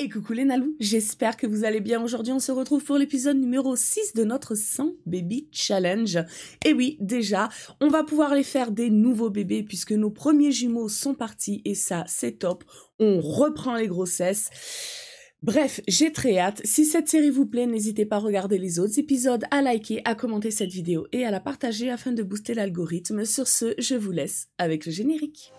Et coucou les Nalou, j'espère que vous allez bien. Aujourd'hui, on se retrouve pour l'épisode numéro 6 de notre 100 Baby Challenge. Et oui, déjà, on va pouvoir les faire des nouveaux bébés puisque nos premiers jumeaux sont partis et ça, c'est top. On reprend les grossesses. Bref, j'ai très hâte. Si cette série vous plaît, n'hésitez pas à regarder les autres épisodes, à liker, à commenter cette vidéo et à la partager afin de booster l'algorithme. Sur ce, je vous laisse avec le générique.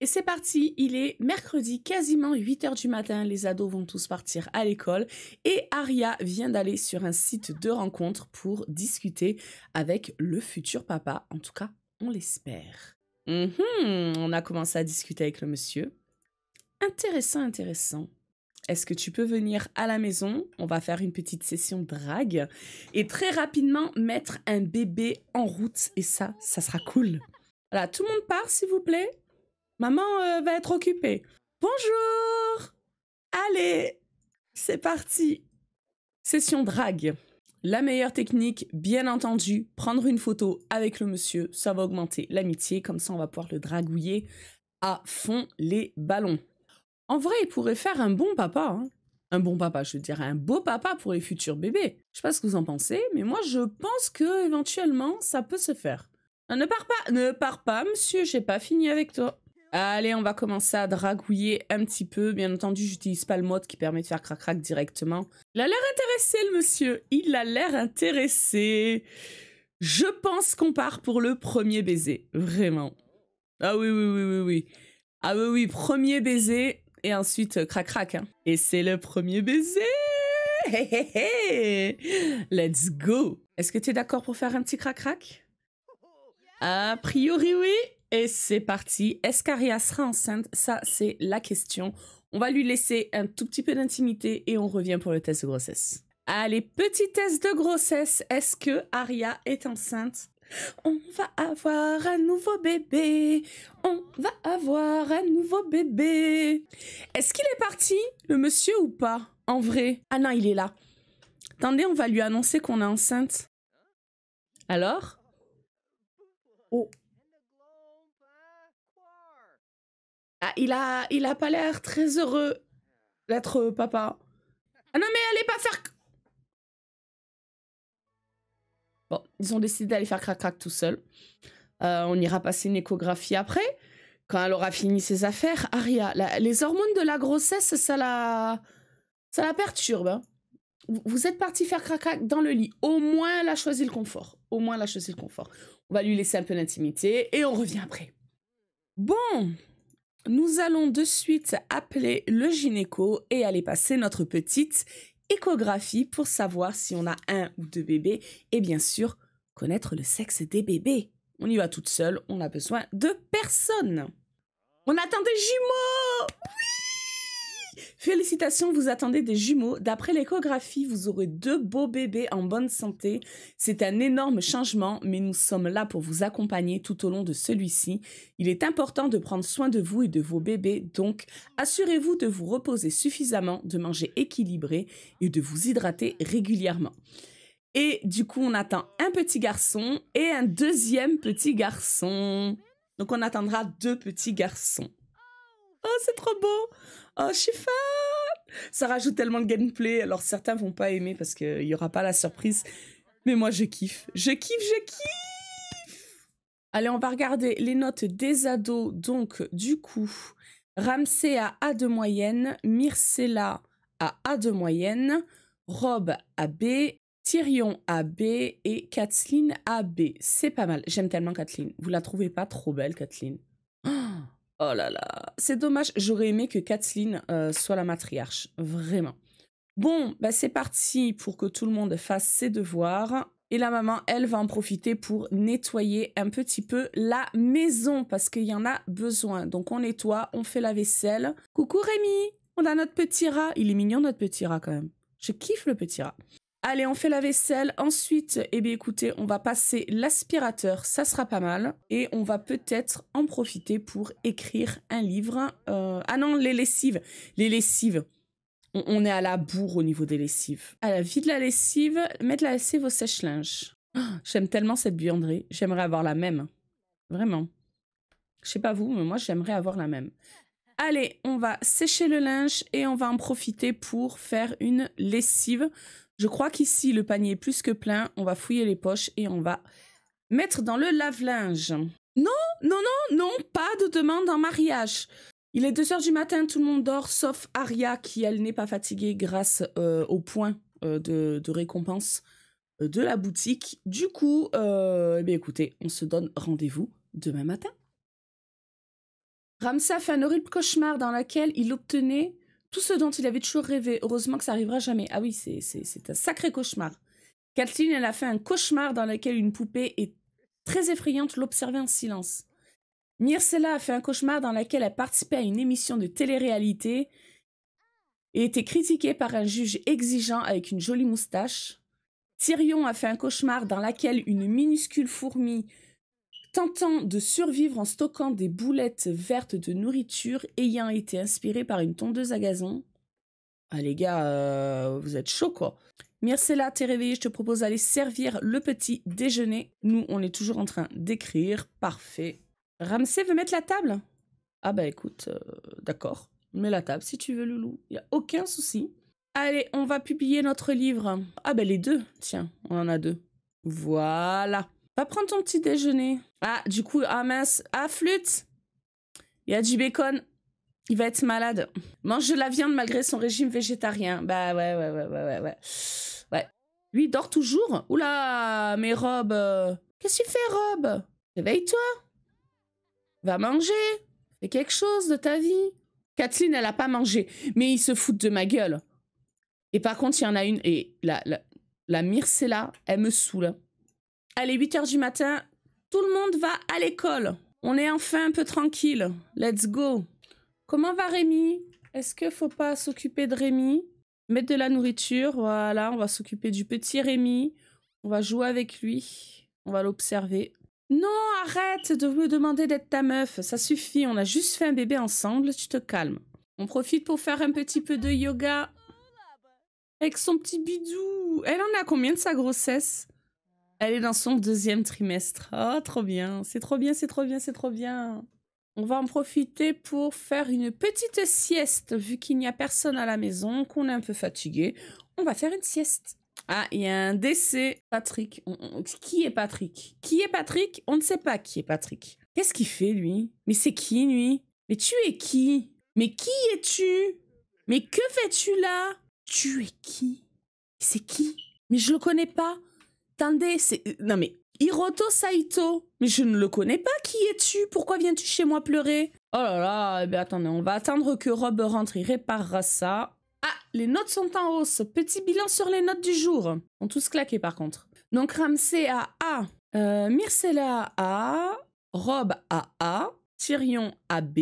Et c'est parti, il est mercredi, quasiment 8h du matin, les ados vont tous partir à l'école et Aria vient d'aller sur un site de rencontre pour discuter avec le futur papa, en tout cas, on l'espère. Mhm, on a commencé à discuter avec le monsieur. Intéressant, intéressant. Est-ce que tu peux venir à la maison On va faire une petite session drague et très rapidement mettre un bébé en route et ça, ça sera cool. Voilà, tout le monde part s'il vous plaît. Maman euh, va être occupée. Bonjour Allez, c'est parti Session drague. La meilleure technique, bien entendu, prendre une photo avec le monsieur, ça va augmenter l'amitié, comme ça on va pouvoir le dragouiller à fond les ballons. En vrai, il pourrait faire un bon papa. Hein. Un bon papa, je dirais un beau papa pour les futurs bébés. Je sais pas ce que vous en pensez, mais moi je pense que éventuellement ça peut se faire. Ne pars pas, ne pars pas, monsieur, j'ai pas fini avec toi. Allez, on va commencer à dragouiller un petit peu. Bien entendu, j'utilise pas le mode qui permet de faire crac-crac directement. Il a l'air intéressé, le monsieur. Il a l'air intéressé. Je pense qu'on part pour le premier baiser. Vraiment. Ah oui, oui, oui, oui, oui. Ah oui, oui, premier baiser et ensuite euh, crac-crac. Hein. Et c'est le premier baiser Let's go Est-ce que tu es d'accord pour faire un petit crac-crac A priori, oui et c'est parti. Est-ce qu'Aria sera enceinte Ça, c'est la question. On va lui laisser un tout petit peu d'intimité et on revient pour le test de grossesse. Allez, petit test de grossesse. Est-ce que Aria est enceinte on va avoir un nouveau bébé. On va avoir un nouveau bébé. Est-ce qu'il est parti, le monsieur ou pas En vrai. Ah non, il est là. Attendez, on va lui annoncer qu'on est enceinte. Alors Oh, Ah, il a, il a pas l'air très heureux d'être euh, papa. Ah non mais allez pas faire... Bon, ils ont décidé d'aller faire crac-crac tout seul. Euh, on ira passer une échographie après. Quand elle aura fini ses affaires, Aria, les hormones de la grossesse, ça la, ça la perturbe. Hein. Vous êtes parti faire crac-crac dans le lit. Au moins, elle a choisi le confort. Au moins, elle a choisi le confort. On va lui laisser un peu d'intimité et on revient après. Bon, nous allons de suite appeler le gynéco et aller passer notre petite échographie pour savoir si on a un ou deux bébés et bien sûr connaître le sexe des bébés. On y va toute seule, on a besoin de personne. On attend des jumeaux oui Félicitations, vous attendez des jumeaux. D'après l'échographie, vous aurez deux beaux bébés en bonne santé. C'est un énorme changement, mais nous sommes là pour vous accompagner tout au long de celui-ci. Il est important de prendre soin de vous et de vos bébés, donc assurez-vous de vous reposer suffisamment, de manger équilibré et de vous hydrater régulièrement. Et du coup, on attend un petit garçon et un deuxième petit garçon. Donc on attendra deux petits garçons. Oh, c'est trop beau oh, je suis fan Ça rajoute tellement de gameplay. Alors, certains vont pas aimer parce qu'il n'y aura pas la surprise. Mais moi, je kiffe. Je kiffe, je kiffe Allez, on va regarder les notes des ados. Donc, du coup, Ramsey à A de moyenne, Myrcella à A de moyenne, Rob à B, Tyrion à B et Kathleen à B. C'est pas mal. J'aime tellement Kathleen. Vous la trouvez pas trop belle, Kathleen Oh là là, c'est dommage, j'aurais aimé que Kathleen euh, soit la matriarche, vraiment. Bon, bah, c'est parti pour que tout le monde fasse ses devoirs. Et la maman, elle va en profiter pour nettoyer un petit peu la maison parce qu'il y en a besoin. Donc on nettoie, on fait la vaisselle. Coucou Rémi, on a notre petit rat. Il est mignon notre petit rat quand même. Je kiffe le petit rat. Allez, on fait la vaisselle. Ensuite, eh bien écoutez, on va passer l'aspirateur, ça sera pas mal. Et on va peut-être en profiter pour écrire un livre. Euh, ah non, les lessives. Les lessives. On, est à la bourre au niveau des lessives. À la vie de la lessive, mettre la lessive au sèche-linge. Oh, j'aime tellement cette buanderie. J'aimerais avoir la même. Vraiment. Je sais pas vous, mais moi j'aimerais avoir la même. Allez, on va sécher le linge et on va en profiter pour faire une lessive. Je crois qu'ici, le panier est plus que plein. On va fouiller les poches et on va mettre dans le lave-linge. Non, non, non, non, pas de demande en mariage. Il est 2 heures du matin, tout le monde dort, sauf Aria qui, elle, n'est pas fatiguée grâce euh, au point euh, de, récompense euh, de la boutique. Du coup, eh bien, écoutez, on se donne rendez-vous demain matin. Ramsa fait un horrible cauchemar dans lequel il obtenait tout ce dont il avait toujours rêvé, heureusement que ça arrivera jamais. Ah oui, c'est un sacré cauchemar. Kathleen, elle a fait un cauchemar dans lequel une poupée est très effrayante l'observait en silence. Mircella a fait un cauchemar dans lequel elle participait à une émission de télé-réalité et était critiquée par un juge exigeant avec une jolie moustache. Tyrion a fait un cauchemar dans lequel une minuscule fourmi tentant de survivre en stockant des boulettes vertes de nourriture ayant été inspirées par une tondeuse à gazon. Ah les gars, euh, vous êtes chauds quoi. Mircella, t'es réveillée, je te propose d'aller servir le petit déjeuner. Nous, on est toujours en train d'écrire. Parfait. Ramsey veut mettre la table Ah bah écoute, euh, d'accord. Mets la table si tu veux, Loulou. Il a aucun souci. Allez, on va publier notre livre. Ah bah, les deux. Tiens, on en a deux. Voilà. Va prendre ton petit déjeuner. Ah, du coup, ah mince. Ah, flûte Il y a du bacon. Il va être malade. Mange de la viande malgré son régime végétarien. Bah ouais, ouais, ouais, ouais, ouais. Ouais. Lui, il dort toujours Oula, mes robes. Qu'est-ce qu'il fait, robe Réveille-toi. Va manger. Fais quelque chose de ta vie. Kathleen, elle a pas mangé. Mais il se fout de ma gueule. Et par contre, il y en a une. Et la, la, la Myrcella, elle me saoule. Allez, 8h du matin, tout le monde va à l'école. On est enfin un peu tranquille. Let's go. Comment va Rémi Est-ce que faut pas s'occuper de Rémi Mettre de la nourriture, voilà, on va s'occuper du petit Rémi. On va jouer avec lui, on va l'observer. Non, arrête de me demander d'être ta meuf, ça suffit, on a juste fait un bébé ensemble, tu te calmes. On profite pour faire un petit peu de yoga avec son petit bidou. Elle en a combien de sa grossesse elle est dans son deuxième trimestre. Oh, trop bien. C'est trop bien, c'est trop bien, c'est trop bien. On va en profiter pour faire une petite sieste, vu qu'il n'y a personne à la maison, qu'on est un peu fatigué. On va faire une sieste. Ah, il y a un décès. Patrick. qui est Patrick Qui est Patrick On ne sait pas qui est Patrick. Qu'est-ce qu'il fait, lui Mais c'est qui, lui Mais tu es qui Mais qui es-tu Mais que fais-tu là Tu es qui C'est qui Mais je le connais pas attendez, c'est... Non mais, Hiroto Saito, mais je ne le connais pas, qui es-tu Pourquoi viens-tu chez moi pleurer Oh là là, eh bien attendez, on va attendre que Rob rentre, il réparera ça. Ah, les notes sont en hausse. Petit bilan sur les notes du jour. On tous claqué par contre. Donc Ramsey a A, euh, Myrcella à A, Rob a A, Tyrion a B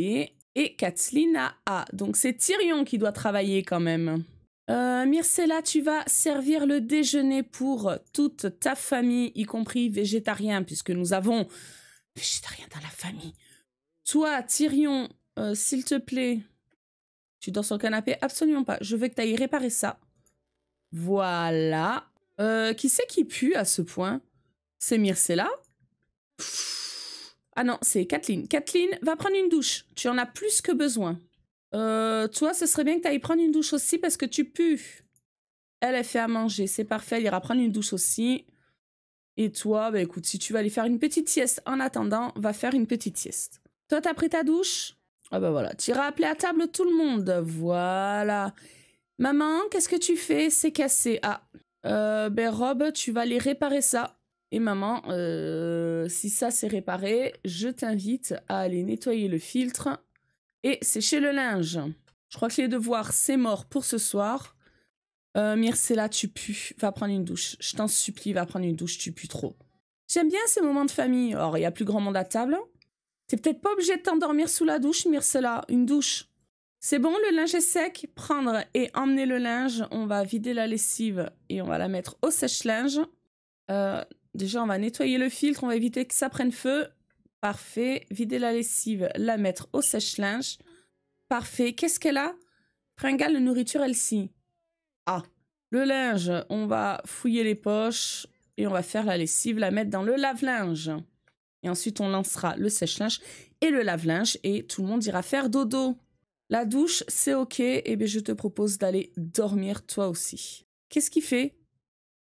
et Kathleen a A. Donc c'est Tyrion qui doit travailler quand même. Euh, tu vas servir le déjeuner pour toute ta famille, y compris végétarien, puisque nous avons végétarien dans la famille. Toi, Tyrion, euh, s'il te plaît, tu dors sur le canapé Absolument pas. Je veux que tu ailles réparer ça. Voilà. Euh, qui c'est qui pue à ce point C'est Myrcella Ah non, c'est Kathleen. Kathleen, va prendre une douche. Tu en as plus que besoin. Euh, toi, ce serait bien que tu ailles prendre une douche aussi parce que tu pues. Elle, elle fait à manger, c'est parfait, elle ira prendre une douche aussi. Et toi, bah écoute, si tu vas aller faire une petite sieste en attendant, va faire une petite sieste. Toi, t'as pris ta douche Ah ben voilà, tu iras appeler à table tout le monde. Voilà. Maman, qu'est-ce que tu fais C'est cassé. Ah, euh, ben Rob, tu vas aller réparer ça. Et maman, euh, si ça s'est réparé, je t'invite à aller nettoyer le filtre et sécher le linge. Je crois que les devoirs, c'est mort pour ce soir. Euh, Myrcella, tu pues. Va prendre une douche. Je t'en supplie, va prendre une douche, tu pues trop. J'aime bien ces moments de famille. Or, il n'y a plus grand monde à table. T'es peut-être pas obligé de t'endormir sous la douche, Myrcella. Une douche. C'est bon, le linge est sec. Prendre et emmener le linge. On va vider la lessive et on va la mettre au sèche-linge. Euh, déjà, on va nettoyer le filtre. On va éviter que ça prenne feu. Parfait. Vider la lessive, la mettre au sèche-linge. Parfait. Qu'est-ce qu'elle a Pringale la nourriture, elle-ci. Ah. Le linge, on va fouiller les poches et on va faire la lessive, la mettre dans le lave-linge. Et ensuite, on lancera le sèche-linge et le lave-linge et tout le monde ira faire dodo. La douche, c'est ok. Eh bien, je te propose d'aller dormir toi aussi. Qu'est-ce qu'il fait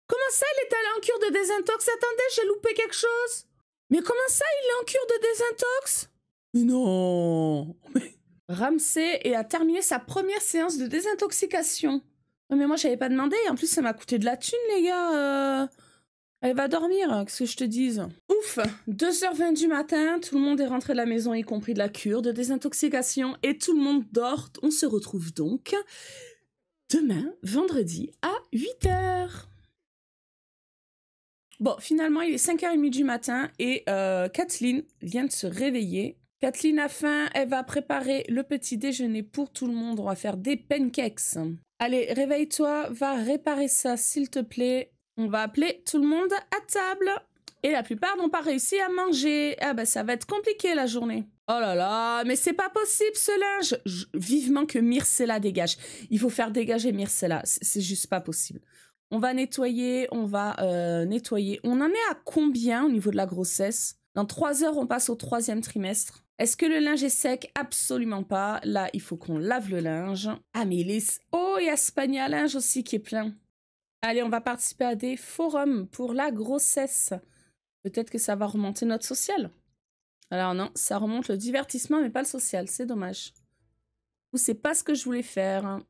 Comment ça, elle est allée en cure de désintox Attendez, j'ai loupé quelque chose mais comment ça, il est en cure de désintox Mais non mais... Ramsey a terminé sa première séance de désintoxication. mais moi, je n'avais pas demandé. En plus, ça m'a coûté de la thune, les gars. Elle euh. va dormir, hein, qu'est-ce que je te dise Ouf 2h20 du matin, tout le monde est rentré de la maison, y compris de la cure de désintoxication, et tout le monde dort. On se retrouve donc demain, vendredi, à 8h. Bon, finalement, il est 5h30 du matin et euh, Kathleen vient de se réveiller. Kathleen a faim, elle va préparer le petit déjeuner pour tout le monde. On va faire des pancakes. Allez, réveille-toi, va réparer ça, s'il te plaît. On va appeler tout le monde à table. Et la plupart n'ont pas réussi à manger. Ah bah ça va être compliqué la journée. Oh là là, mais c'est pas possible ce linge. vivement que Myrcella dégage. Il faut faire dégager Myrcella. C'est juste pas possible. On va nettoyer, on va euh, nettoyer. On en est à combien au niveau de la grossesse Dans trois heures, on passe au troisième trimestre. Est-ce que le linge est sec Absolument pas. Là, il faut qu'on lave le linge. Ah, mais il Oh, il y a Spania linge aussi qui est plein. Allez, on va participer à des forums pour la grossesse. Peut-être que ça va remonter notre social. Alors non, ça remonte le divertissement, mais pas le social. C'est dommage. Ou c'est pas ce que je voulais faire. Hein.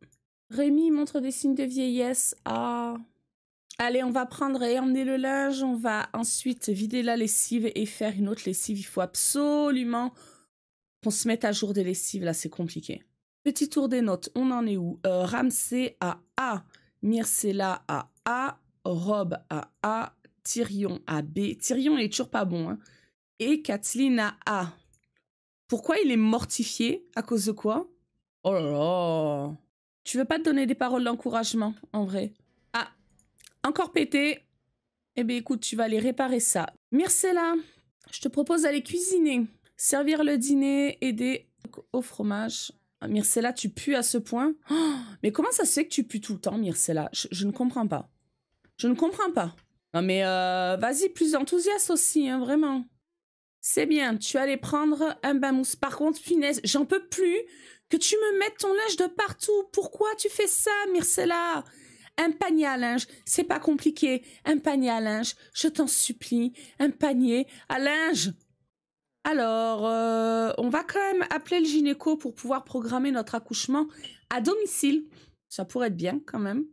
Rémi montre des signes de vieillesse. Ah. Allez, on va prendre et emmener le linge. On va ensuite vider la lessive et faire une autre lessive. Il faut absolument qu'on se mette à jour des lessives. Là, c'est compliqué. Petit tour des notes. On en est où euh, Ramsey à A. Myrcella à A. Rob à A. Tyrion à B. Tyrion est toujours pas bon. Hein. Et Kathleen à A. Pourquoi il est mortifié À cause de quoi Oh là là tu veux pas te donner des paroles d'encouragement, en vrai Ah, encore pété. Eh bien, écoute, tu vas aller réparer ça. Myrcella, je te propose d'aller cuisiner, servir le dîner, aider au fromage. Ah, Myrcella, tu pues à ce point oh, Mais comment ça se fait que tu pues tout le temps, Myrcella je, je, ne comprends pas. Je ne comprends pas. Non mais euh, vas-y, plus enthousiaste aussi, hein, vraiment. C'est bien, tu allais prendre un bain mousse. Par contre, finesse, j'en peux plus que tu me mettes ton linge de partout. Pourquoi tu fais ça, Myrcella Un panier à linge, c'est pas compliqué. Un panier à linge, je t'en supplie. Un panier à linge. Alors, euh, on va quand même appeler le gynéco pour pouvoir programmer notre accouchement à domicile. Ça pourrait être bien quand même.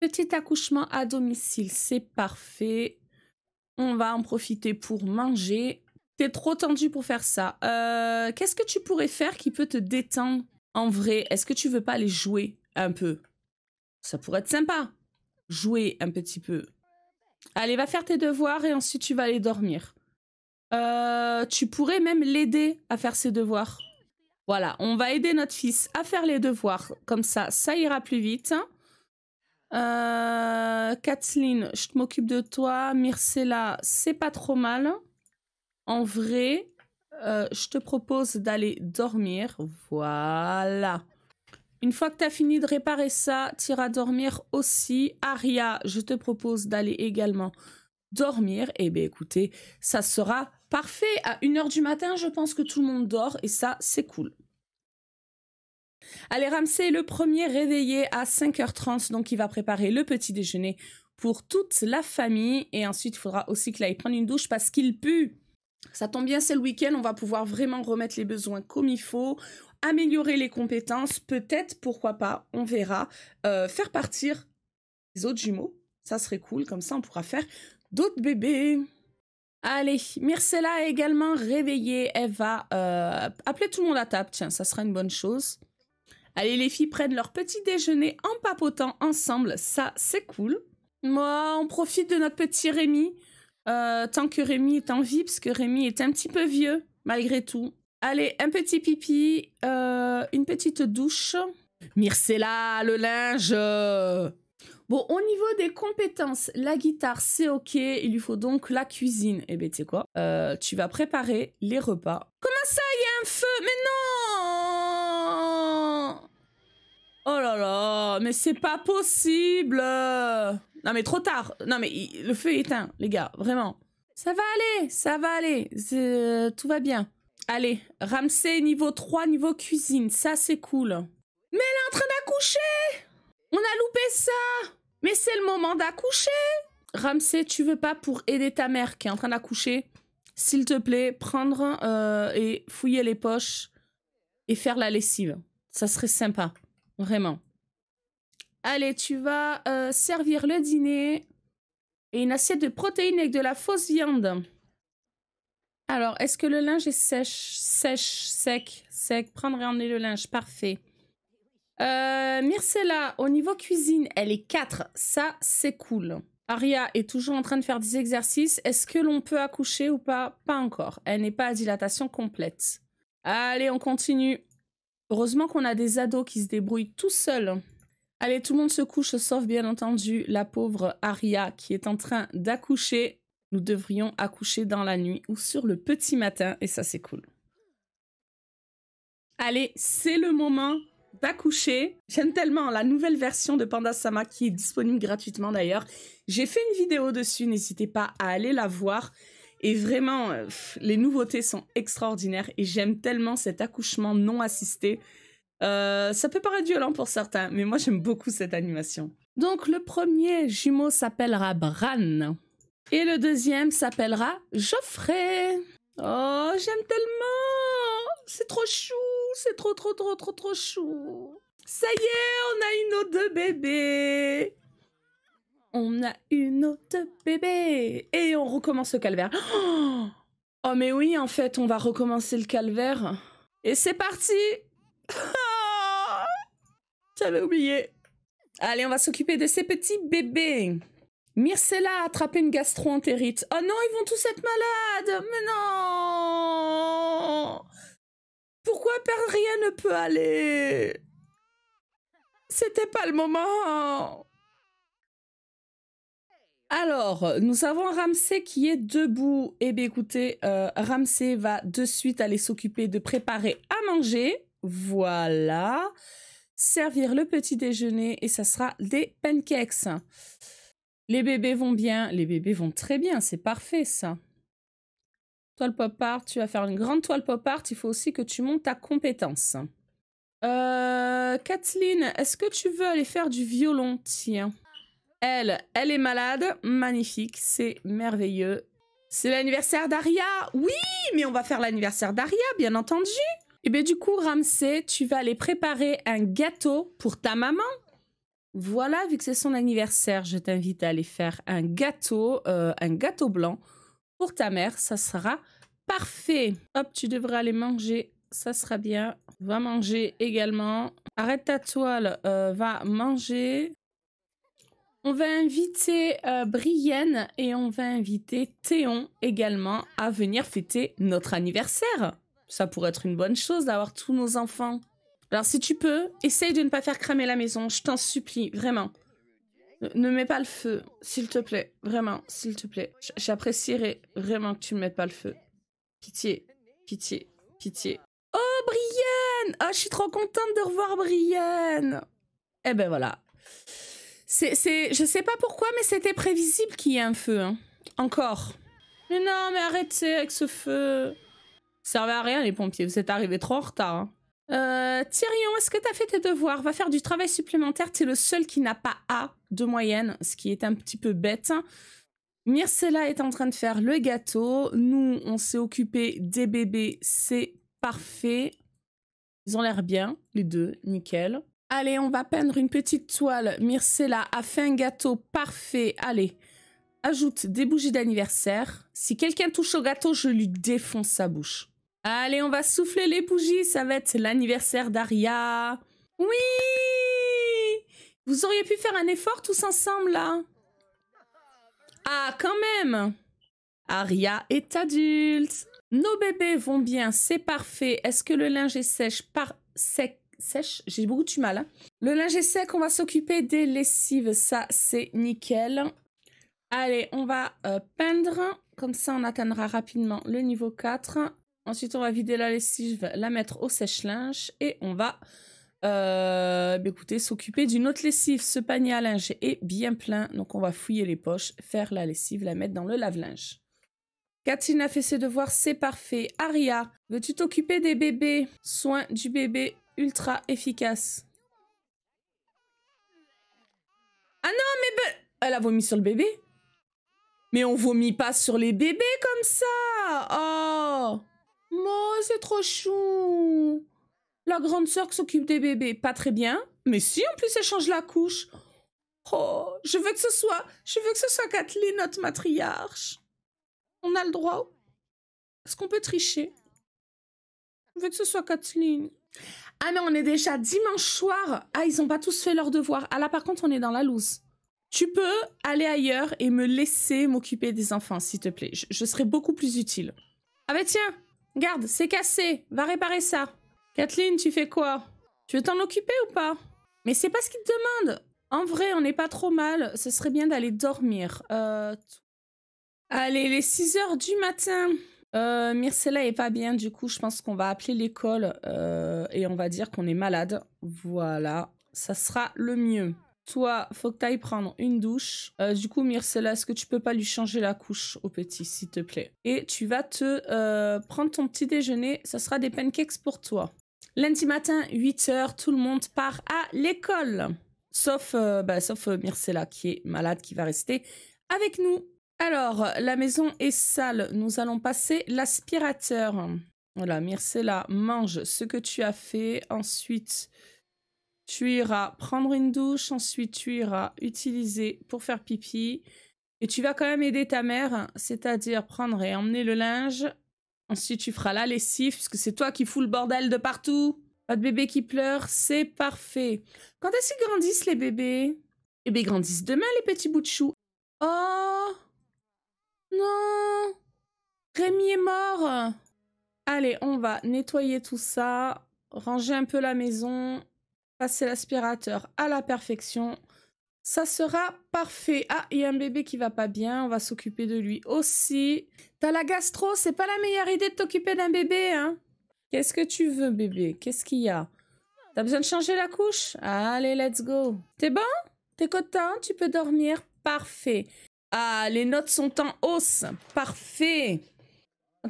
Petit accouchement à domicile, c'est parfait. On va en profiter pour manger. T'es trop tendu pour faire ça. Euh, qu'est-ce que tu pourrais faire qui peut te détendre en vrai, est-ce que tu veux pas aller jouer un peu Ça pourrait être sympa. Jouer un petit peu. Allez, va faire tes devoirs et ensuite tu vas aller dormir. Euh, tu pourrais même l'aider à faire ses devoirs. Voilà, on va aider notre fils à faire les devoirs. Comme ça, ça ira plus vite. Hein. Euh, Kathleen, je m'occupe de toi. Myrcella, c'est pas trop mal. En vrai, euh, je te propose d'aller dormir. Voilà. Une fois que tu as fini de réparer ça, tu iras dormir aussi. Aria, je te propose d'aller également dormir. Eh bien écoutez, ça sera parfait. À 1h du matin, je pense que tout le monde dort et ça, c'est cool. Allez, Ramsey est le premier réveillé à 5h30, donc il va préparer le petit déjeuner pour toute la famille. Et ensuite, il faudra aussi qu'il aille prendre une douche parce qu'il pue. Ça tombe bien, c'est le week-end, on va pouvoir vraiment remettre les besoins comme il faut, améliorer les compétences, peut-être, pourquoi pas, on verra, euh, faire partir les autres jumeaux, ça serait cool, comme ça on pourra faire d'autres bébés. Allez, Myrcella a également réveillé, elle va euh, appeler tout le monde à table, tiens, ça sera une bonne chose. Allez, les filles prennent leur petit déjeuner en papotant ensemble, ça c'est cool. Moi, on profite de notre petit Rémi. Euh, tant que Rémi est en vie, parce que Rémi est un petit peu vieux, malgré tout. Allez, un petit pipi, euh, une petite douche. Myrcella, le linge Bon, au niveau des compétences, la guitare, c'est ok. Il lui faut donc la cuisine. Eh ben, tu sais quoi euh, Tu vas préparer les repas. Comment ça, il y a un feu Mais non Oh là là, mais c'est pas possible Non mais trop tard Non mais le feu est éteint, les gars, vraiment. Ça va aller, ça va aller, euh, tout va bien. Allez, Ramsey niveau 3, niveau cuisine, ça c'est cool. Mais elle est en train d'accoucher On a loupé ça Mais c'est le moment d'accoucher Ramsey, tu veux pas pour aider ta mère qui est en train d'accoucher S'il te plaît, prendre euh, et fouiller les poches et faire la lessive. Ça serait sympa. Vraiment. Allez, tu vas euh, servir le dîner et une assiette de protéines avec de la fausse viande. Alors, est-ce que le linge est sèche, sèche, sec, sec Prendre et emmener le linge, parfait. Euh, Myrcella, au niveau cuisine, elle est 4. Ça, c'est cool. Aria est toujours en train de faire des exercices. Est-ce que l'on peut accoucher ou pas Pas encore. Elle n'est pas à dilatation complète. Allez, on continue. Heureusement qu'on a des ados qui se débrouillent tout seuls. Allez, tout le monde se couche, sauf bien entendu la pauvre Aria qui est en train d'accoucher. Nous devrions accoucher dans la nuit ou sur le petit matin, et ça c'est cool. Allez, c'est le moment d'accoucher. J'aime tellement la nouvelle version de Panda Sama qui est disponible gratuitement d'ailleurs. J'ai fait une vidéo dessus, n'hésitez pas à aller la voir. Et vraiment, euh, les nouveautés sont extraordinaires et j'aime tellement cet accouchement non assisté. Euh, ça peut paraître violent pour certains, mais moi j'aime beaucoup cette animation. Donc le premier jumeau s'appellera Bran et le deuxième s'appellera Geoffrey. Oh, j'aime tellement C'est trop chou C'est trop trop trop trop trop chou Ça y est, on a une nos deux bébés on a une autre bébé et on recommence le calvaire. Oh, oh, mais oui, en fait, on va recommencer le calvaire. Et c'est parti J'avais oublié. Allez, on va s'occuper de ces petits bébés. Myrcella a attrapé une gastroentérite. Oh non, ils vont tous être malades Mais non Pourquoi rien ne peut aller C'était pas le moment alors, nous avons Ramsey qui est debout. Eh bien, écoutez, euh, Ramsey va de suite aller s'occuper de préparer à manger. Voilà. Servir le petit déjeuner et ça sera des pancakes. Les bébés vont bien. Les bébés vont très bien. C'est parfait, ça. Toile pop art, tu vas faire une grande toile pop art. Il faut aussi que tu montes ta compétence. Euh, Kathleen, est-ce que tu veux aller faire du violon Tiens. Elle, elle est malade. Magnifique, c'est merveilleux. C'est l'anniversaire d'Aria Oui, mais on va faire l'anniversaire d'Aria, bien entendu Et eh bien du coup, Ramsey, tu vas aller préparer un gâteau pour ta maman. Voilà, vu que c'est son anniversaire, je t'invite à aller faire un gâteau, euh, un gâteau blanc pour ta mère. Ça sera parfait. Hop, tu devras aller manger. Ça sera bien. Va manger également. Arrête ta toile. Euh, va manger. On va inviter euh, Brienne et on va inviter Théon également à venir fêter notre anniversaire. Ça pourrait être une bonne chose d'avoir tous nos enfants. Alors si tu peux, essaye de ne pas faire cramer la maison, je t'en supplie, vraiment. Ne mets pas le feu, s'il te plaît, vraiment, s'il te plaît. J'apprécierais vraiment que tu ne mettes pas le feu. Pitié, pitié, pitié. Oh, Brienne oh, je suis trop contente de revoir Brienne Eh ben voilà. C'est, c'est, je sais pas pourquoi, mais c'était prévisible qu'il y ait un feu. Hein. Encore. Mais non, mais arrêtez avec ce feu. Ça servait à rien les pompiers, vous êtes arrivés trop en retard. Hein. Euh, Tyrion, est-ce que t'as fait tes devoirs Va faire du travail supplémentaire, es le seul qui n'a pas A de moyenne, ce qui est un petit peu bête. Hein. Myrcella est en train de faire le gâteau. Nous, on s'est occupé des bébés, c'est parfait. Ils ont l'air bien, les deux, nickel. Allez, on va peindre une petite toile. Myrcella a fait un gâteau parfait. Allez, ajoute des bougies d'anniversaire. Si quelqu'un touche au gâteau, je lui défonce sa bouche. Allez, on va souffler les bougies. Ça va être l'anniversaire d'Aria. Oui Vous auriez pu faire un effort tous ensemble, là Ah, quand même Aria est adulte. Nos bébés vont bien, c'est parfait. Est-ce que le linge est sèche par... sec sèche. J'ai beaucoup du mal. Hein. Le linge est sec, on va s'occuper des lessives. Ça, c'est nickel. Allez, on va euh, peindre. Comme ça, on atteindra rapidement le niveau 4. Ensuite, on va vider la lessive, la mettre au sèche-linge. Et on va, euh, bah, écoutez, s'occuper d'une autre lessive. Ce panier à linge est bien plein. Donc, on va fouiller les poches, faire la lessive, la mettre dans le lave-linge. Katina a fait ses devoirs, c'est parfait. Aria, veux-tu t'occuper des bébés Soins du bébé ultra efficace. Ah non, mais elle a vomi sur le bébé. Mais on vomit pas sur les bébés comme ça. Oh, oh c'est trop chou. La grande sœur qui s'occupe des bébés, pas très bien. Mais si, en plus, elle change la couche. Oh, je veux que ce soit, je veux que ce soit Kathleen, notre matriarche. On a le droit. Est-ce qu'on peut tricher Je veux que ce soit Kathleen. Ah mais on est déjà dimanche soir. Ah ils ont pas tous fait leur devoir. Ah là par contre on est dans la loose. Tu peux aller ailleurs et me laisser m'occuper des enfants s'il te plaît. Je, serai beaucoup plus utile. Ah bah tiens, garde, c'est cassé. Va réparer ça. Kathleen, tu fais quoi Tu veux t'en occuper ou pas Mais c'est pas ce qu'ils te demandent. En vrai, on n'est pas trop mal. Ce serait bien d'aller dormir. Euh, Allez, les 6 heures du matin. Euh, Myrcella est pas bien, du coup, je pense qu'on va appeler l'école euh, et on va dire qu'on est malade. Voilà, ça sera le mieux. Toi, faut que tu ailles prendre une douche. Euh, du coup, Myrcella, est-ce que tu peux pas lui changer la couche au petit, s'il te plaît Et tu vas te euh, prendre ton petit déjeuner, ça sera des pancakes pour toi. Lundi matin, 8h, tout le monde part à l'école. Sauf, bah, sauf Myrcella qui est malade, qui va rester avec nous. Alors, la maison est sale. Nous allons passer l'aspirateur. Voilà, Myrcella, mange ce que tu as fait. Ensuite, tu iras prendre une douche. Ensuite, tu iras utiliser pour faire pipi. Et tu vas quand même aider ta mère, c'est-à-dire prendre et emmener le linge. Ensuite, tu feras la lessive, puisque c'est toi qui fous le bordel de partout. Pas de bébé qui pleure, c'est parfait. Quand est-ce qu'ils grandissent, les bébés Eh bien, grandissent demain, les petits bouts de chou. Oh non Rémi est mort Allez, on va nettoyer tout ça, ranger un peu la maison, passer l'aspirateur à la perfection. Ça sera parfait. Ah, il y a un bébé qui va pas bien, on va s'occuper de lui aussi. T'as la gastro, c'est pas la meilleure idée de t'occuper d'un bébé, hein Qu'est-ce que tu veux, bébé Qu'est-ce qu'il y a T'as besoin de changer la couche Allez, let's go. T'es bon T'es content Tu peux dormir Parfait. Ah, les notes sont en hausse. Parfait.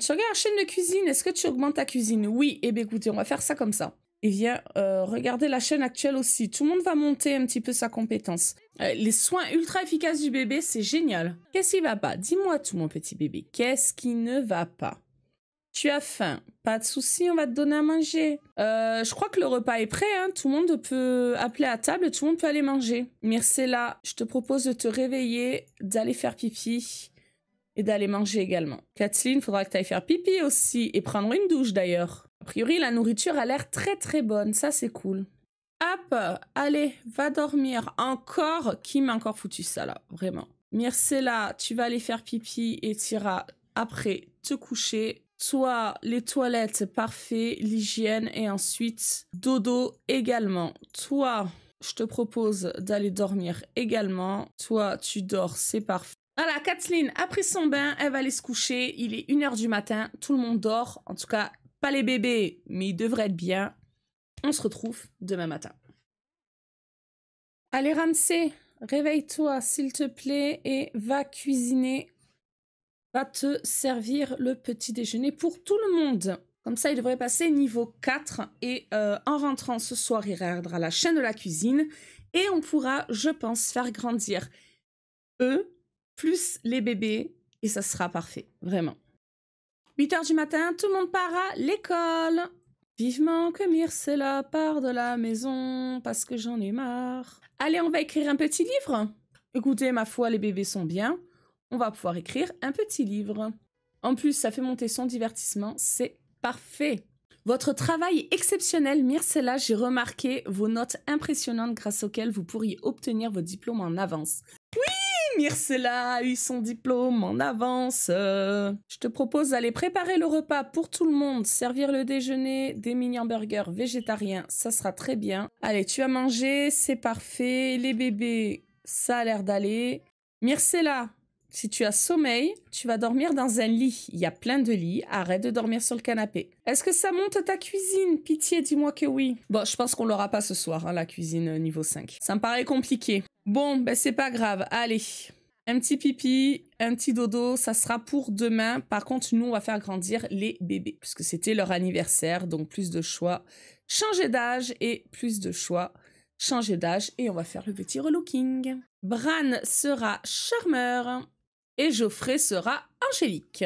tu regardes la chaîne de cuisine, est-ce que tu augmentes ta cuisine Oui. Eh bien, écoutez, on va faire ça comme ça. Et eh viens euh, regardez regarder la chaîne actuelle aussi. Tout le monde va monter un petit peu sa compétence. Euh, les soins ultra efficaces du bébé, c'est génial. Qu'est-ce qui va pas Dis-moi tout, mon petit bébé. Qu'est-ce qui ne va pas tu as faim Pas de souci, on va te donner à manger. Euh, je crois que le repas est prêt, hein. tout le monde peut appeler à table, tout le monde peut aller manger. Myrcella, je te propose de te réveiller, d'aller faire pipi et d'aller manger également. Kathleen, faudra que tu ailles faire pipi aussi et prendre une douche d'ailleurs. A priori, la nourriture a l'air très très bonne, ça c'est cool. Hop, allez, va dormir. Encore, qui m'a encore foutu ça là, vraiment. Myrcella, tu vas aller faire pipi et t'iras après te coucher soit les toilettes parfait, l'hygiène et ensuite dodo également. Toi, je te propose d'aller dormir également. Toi, tu dors, c'est parfait. Voilà, Kathleen a pris son bain, elle va aller se coucher. Il est 1h du matin, tout le monde dort. En tout cas, pas les bébés, mais ils devraient être bien. On se retrouve demain matin. Allez, Ramsey, réveille-toi, s'il te plaît, et va cuisiner va te servir le petit déjeuner pour tout le monde. Comme ça, il devrait passer niveau 4 et euh, en rentrant ce soir, il regardera la chaîne de la cuisine et on pourra, je pense, faire grandir eux plus les bébés et ça sera parfait, vraiment. 8 h du matin, tout le monde part à l'école. Vivement que la part de la maison parce que j'en ai marre. Allez, on va écrire un petit livre. Écoutez, ma foi, les bébés sont bien on va pouvoir écrire un petit livre. En plus, ça fait monter son divertissement, c'est parfait. Votre travail exceptionnel, Myrcella, j'ai remarqué vos notes impressionnantes grâce auxquelles vous pourriez obtenir vos diplômes en avance. Oui, Myrcella a eu son diplôme en avance. je te propose d'aller préparer le repas pour tout le monde, servir le déjeuner, des mini hamburgers végétariens, ça sera très bien. Allez, tu as mangé, c'est parfait. Les bébés, ça a l'air d'aller. Myrcella, si tu as sommeil, tu vas dormir dans un lit. Il y a plein de lits. Arrête de dormir sur le canapé. Est-ce que ça monte ta cuisine Pitié, dis-moi que oui. Bon, je pense qu'on l'aura pas ce soir, hein, la cuisine euh, niveau 5. Ça me paraît compliqué. Bon, ben c'est pas grave. Allez. Un petit pipi, un petit dodo, ça sera pour demain. Par contre, nous, on va faire grandir les bébés, puisque c'était leur anniversaire, donc plus de choix. Changer d'âge et plus de choix. Changer d'âge et on va faire le petit relooking. Bran sera charmeur et Geoffrey sera angélique.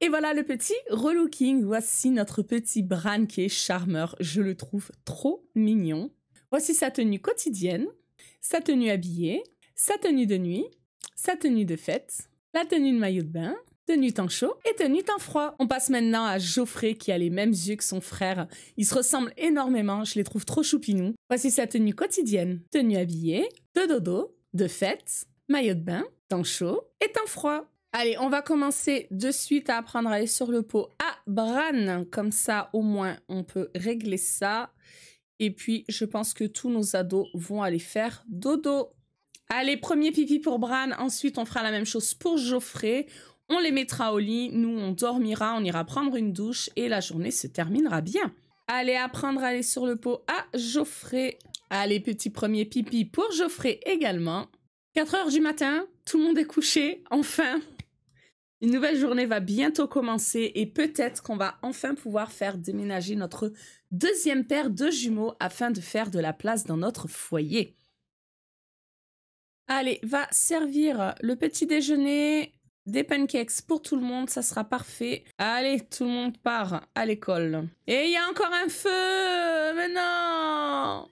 Et voilà le petit relooking. Voici notre petit Bran qui est charmeur. Je le trouve trop mignon. Voici sa tenue quotidienne, sa tenue habillée, sa tenue de nuit, sa tenue de fête, la tenue de maillot de bain, tenue temps chaud et tenue temps froid. On passe maintenant à Geoffrey qui a les mêmes yeux que son frère. Ils se ressemblent énormément, je les trouve trop choupinous. Voici sa tenue quotidienne, tenue habillée, de dodo, de fête, maillot de bain, temps chaud et temps froid. Allez, on va commencer de suite à apprendre à aller sur le pot à Bran. Comme ça, au moins, on peut régler ça. Et puis, je pense que tous nos ados vont aller faire dodo. Allez, premier pipi pour Bran. Ensuite, on fera la même chose pour Geoffrey. On les mettra au lit. Nous, on dormira. On ira prendre une douche. Et la journée se terminera bien. Allez, apprendre à aller sur le pot à Geoffrey. Allez, petit premier pipi pour Geoffrey également. 4 heures du matin, tout le monde est couché, enfin. Une nouvelle journée va bientôt commencer et peut-être qu'on va enfin pouvoir faire déménager notre deuxième paire de jumeaux afin de faire de la place dans notre foyer. Allez, va servir le petit déjeuner, des pancakes pour tout le monde, ça sera parfait. Allez, tout le monde part à l'école. Et il y a encore un feu Mais non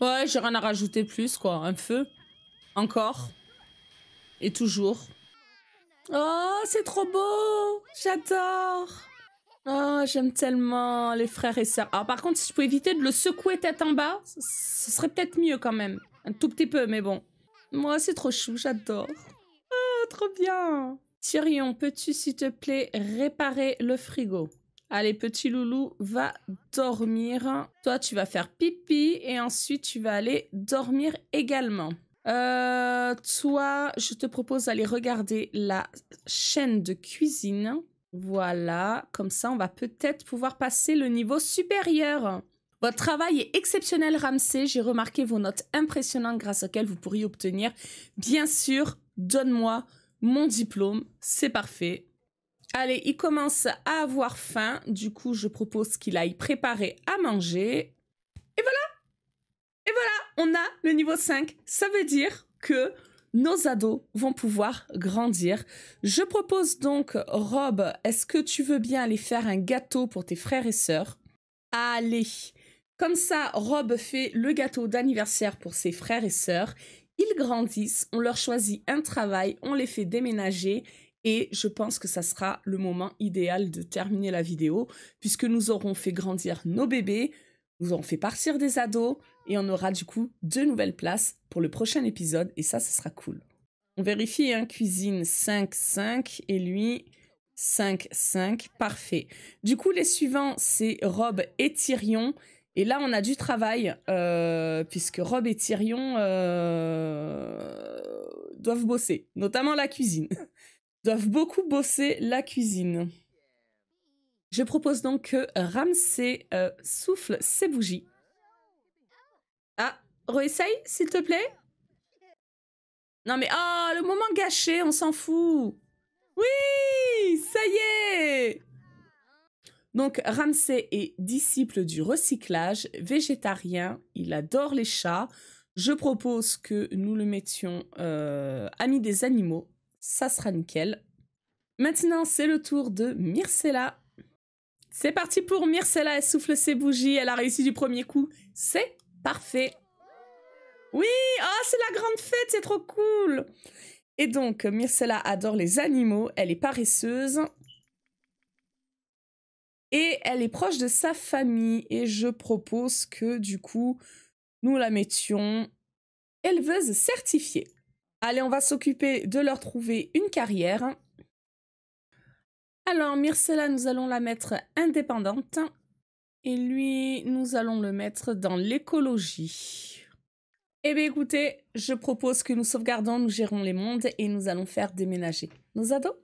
Ouais, j'ai rien à rajouter plus, quoi. Un feu encore. Et toujours. Oh, c'est trop beau J'adore Oh, j'aime tellement les frères et sœurs. Alors par contre, si je pouvais éviter de le secouer tête en bas, ce serait peut-être mieux quand même. Un tout petit peu, mais bon. Moi, c'est trop chou, j'adore. Oh, trop bien Tyrion, peux-tu s'il te plaît réparer le frigo Allez, petit loulou, va dormir. Toi, tu vas faire pipi et ensuite tu vas aller dormir également. Euh, toi, je te propose d'aller regarder la chaîne de cuisine. Voilà, comme ça, on va peut-être pouvoir passer le niveau supérieur. Votre travail est exceptionnel, Ramsey. J'ai remarqué vos notes impressionnantes grâce auxquelles vous pourriez obtenir. Bien sûr, donne-moi mon diplôme. C'est parfait. Allez, il commence à avoir faim. Du coup, je propose qu'il aille préparer à manger. Et voilà Et voilà on a le niveau 5. Ça veut dire que nos ados vont pouvoir grandir. Je propose donc, Rob, est-ce que tu veux bien aller faire un gâteau pour tes frères et sœurs Allez Comme ça, Rob fait le gâteau d'anniversaire pour ses frères et sœurs. Ils grandissent, on leur choisit un travail, on les fait déménager et je pense que ça sera le moment idéal de terminer la vidéo puisque nous aurons fait grandir nos bébés, nous aurons fait partir des ados, et on aura du coup deux nouvelles places pour le prochain épisode et ça, ce sera cool. On vérifie, hein, cuisine 5-5 et lui 5-5, parfait. Du coup, les suivants, c'est Rob et Tyrion. Et là, on a du travail, euh, puisque Rob et Tyrion euh, doivent bosser, notamment la cuisine. doivent beaucoup bosser la cuisine. Je propose donc que Ramsey euh, souffle ses bougies Reessaye, s'il te plaît. Non mais, oh, le moment gâché, on s'en fout. Oui, ça y est donc Ramsey est disciple du recyclage, végétarien, il adore les chats. Je propose que nous le mettions euh, ami des animaux, ça sera nickel. Maintenant c'est le tour de Myrcella. C'est parti pour Myrcella, elle souffle ses bougies, elle a réussi du premier coup, c'est parfait. Oui, oh, c'est la grande fête, c'est trop cool. Et donc, Myrcella adore les animaux, elle est paresseuse. Et elle est proche de sa famille. Et je propose que, du coup, nous la mettions éleveuse certifiée. Allez, on va s'occuper de leur trouver une carrière. Alors, Myrcella, nous allons la mettre indépendante. Et lui, nous allons le mettre dans l'écologie. Eh bien écoutez, je propose que nous sauvegardons, nous gérons les mondes et nous allons faire déménager nos ados.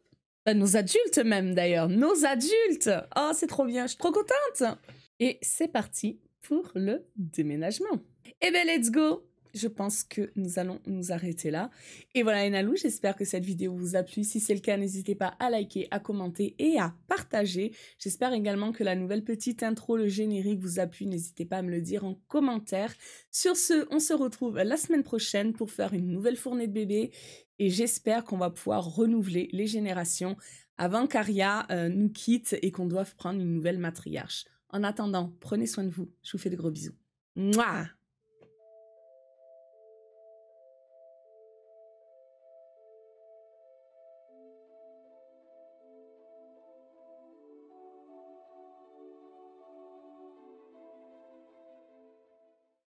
Euh, nos adultes même d'ailleurs, nos adultes Oh c'est trop bien, je suis trop contente Et c'est parti pour le déménagement. Eh bien let's go je pense que nous allons nous arrêter là. Et voilà, Enalou, j'espère que cette vidéo vous a plu. Si c'est le cas, n'hésitez pas à liker, à commenter et à partager. J'espère également que la nouvelle petite intro, le générique vous a plu. N'hésitez pas à me le dire en commentaire. Sur ce, on se retrouve la semaine prochaine pour faire une nouvelle fournée de bébés. Et j'espère qu'on va pouvoir renouveler les générations avant qu'Aria euh, nous quitte et qu'on doive prendre une nouvelle matriarche. En attendant, prenez soin de vous. Je vous fais de gros bisous. Mouah